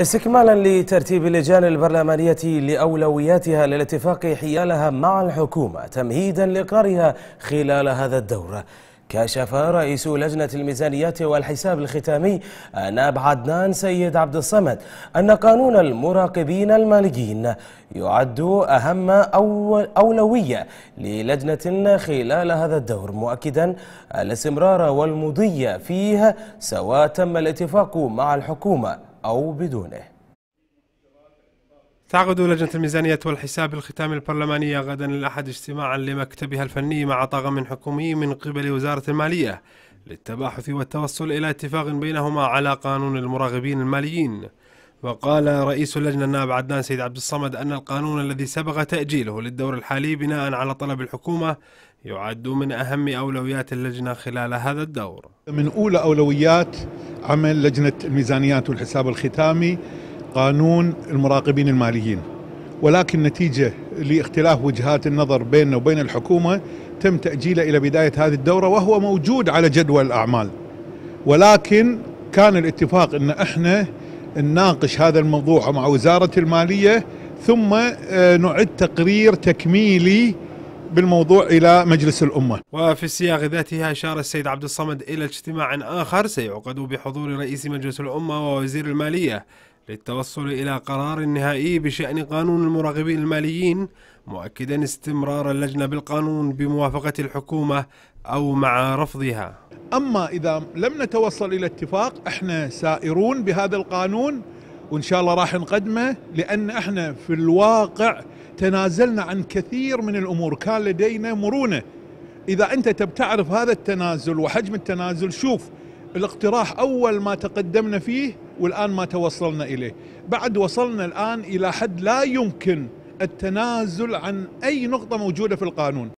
استكمالا لترتيب اللجان البرلمانية لأولوياتها للاتفاق حيالها مع الحكومة تمهيدا لإقرارها خلال هذا الدور كشف رئيس لجنة الميزانيات والحساب الختامي ناب عدنان سيد عبد الصمد أن قانون المراقبين الماليين يعد أهم أولوية للجنة خلال هذا الدور مؤكدا الاستمرار والمضي فيه سواء تم الاتفاق مع الحكومة أو بدونه تعقد لجنة الميزانية والحساب الختام البرلمانية غدا الأحد اجتماعا لمكتبها الفني مع طاقم حكومي من قبل وزارة المالية للتباحث والتوصل إلى اتفاق بينهما على قانون المراغبين الماليين وقال رئيس اللجنة النائب عدنان سيد عبد الصمد أن القانون الذي سبق تأجيله للدور الحالي بناء على طلب الحكومة يعد من أهم أولويات اللجنة خلال هذا الدور من أولى أولويات عمل لجنة الميزانيات والحساب الختامي قانون المراقبين الماليين ولكن نتيجة لاختلاف وجهات النظر بيننا وبين الحكومة تم تأجيله إلى بداية هذه الدورة وهو موجود على جدول الأعمال ولكن كان الاتفاق أن احنا نناقش هذا الموضوع مع وزارة المالية ثم آه، نعد تقرير تكميلي بالموضوع إلى مجلس الأمة وفي السياق ذاته أشار السيد عبد الصمد إلى اجتماع آخر سيعقد بحضور رئيس مجلس الأمة ووزير المالية للتوصل إلى قرار نهائي بشأن قانون المراقبين الماليين مؤكدا استمرار اللجنة بالقانون بموافقة الحكومة أو مع رفضها أما إذا لم نتوصل إلى اتفاق احنا سائرون بهذا القانون وان شاء الله راح نقدمه لان احنا في الواقع تنازلنا عن كثير من الامور كان لدينا مرونه اذا انت تبتعرف هذا التنازل وحجم التنازل شوف الاقتراح اول ما تقدمنا فيه والان ما توصلنا اليه بعد وصلنا الان الى حد لا يمكن التنازل عن اي نقطه موجوده في القانون